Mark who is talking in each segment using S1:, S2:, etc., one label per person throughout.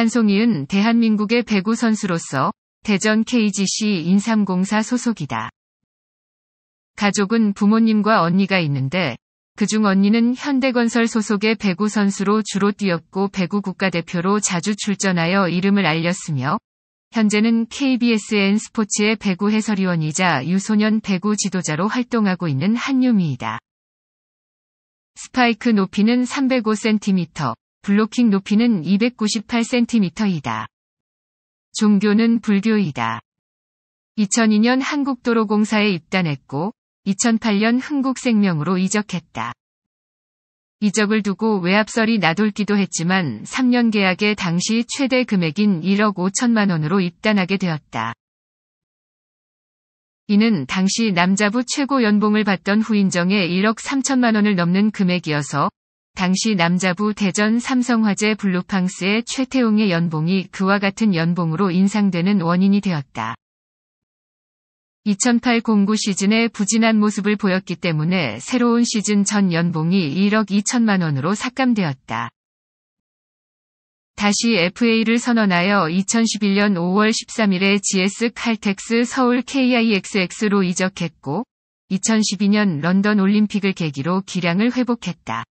S1: 한송이은 대한민국의 배구 선수로서 대전 KGC 인삼공사 소속이다. 가족은 부모님과 언니가 있는데 그 중 언니는 현대건설 소속의 배구 선수로 주로 뛰었고 배구 국가대표로 자주 출전하여 이름을 알렸으며 현재는 KBSN 스포츠의 배구 해설위원이자 유소년 배구 지도자로 활동하고 있는 한유미이다. 스파이크 높이는 305cm, 블로킹 높이는 298cm이다. 종교는 불교이다. 2002년 한국도로공사에 입단했고 2008년 흥국생명으로 이적했다. 이적을 두고 외압설이 나돌기도 했지만 3년 계약에 당시 최대 금액인 1억 5천만 원으로 입단하게 되었다. 이는 당시 남자부 최고 연봉을 받던 후인정의 1억 3천만 원을 넘는 금액이어서 당시 남자부 대전 삼성화재 블루팡스의 최태웅의 연봉이 그와 같은 연봉으로 인상되는 원인이 되었다. 2008-09 시즌에 부진한 모습을 보였기 때문에 새로운 시즌 전 연봉이 1억 2천만 원으로 삭감되었다. 다시 FA를 선언하여 2011년 5월 13일에 GS 칼텍스 서울 KIXX로 이적했고, 2012년 런던 올림픽을 계기로 기량을 회복했다.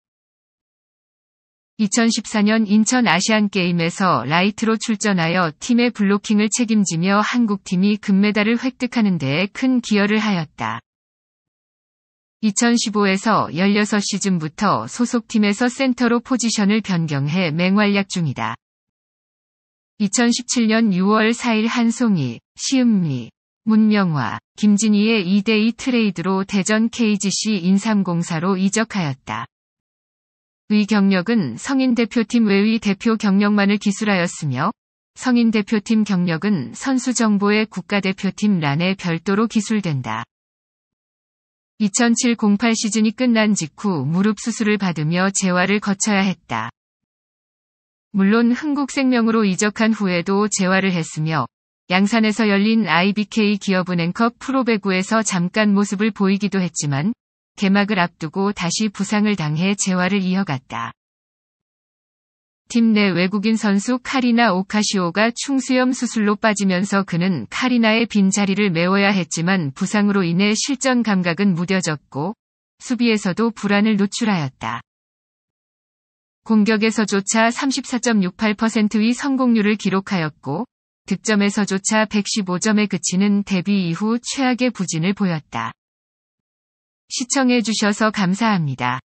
S1: 2014년 인천 아시안게임에서 라이트로 출전하여 팀의 블로킹을 책임지며 한국팀이 금메달을 획득하는 데에 큰 기여를 하였다. 2015에서 16시즌부터 소속팀에서 센터로 포지션을 변경해 맹활약 중이다. 2017년 6월 4일 한송이, 시은미, 문명화, 김진희의 2대2 트레이드로 대전 KGC 인삼공사로 이적하였다. 위 경력은 성인 대표팀 외위 대표 경력만을 기술하였으며 성인 대표팀 경력은 선수 정보의 국가대표팀 란에 별도로 기술된다. 2007-08 시즌이 끝난 직후 무릎 수술을 받으며 재활을 거쳐야 했다. 물론 흥국생명으로 이적한 후에도 재활을 했으며 양산에서 열린 IBK 기업은행컵 프로배구에서 잠깐 모습을 보이기도 했지만 개막을 앞두고 다시 부상을 당해 재활을 이어갔다. 팀 내 외국인 선수 카리나 오카시오가 충수염 수술로 빠지면서 그는 카리나의 빈자리를 메워야 했지만 부상으로 인해 실전 감각은 무뎌졌고 수비에서도 불안을 노출하였다. 공격에서조차 34.68%의 성공률을 기록하였고 득점에서조차 115점에 그치는 데뷔 이후 최악의 부진을 보였다. 시청해주셔서 감사합니다.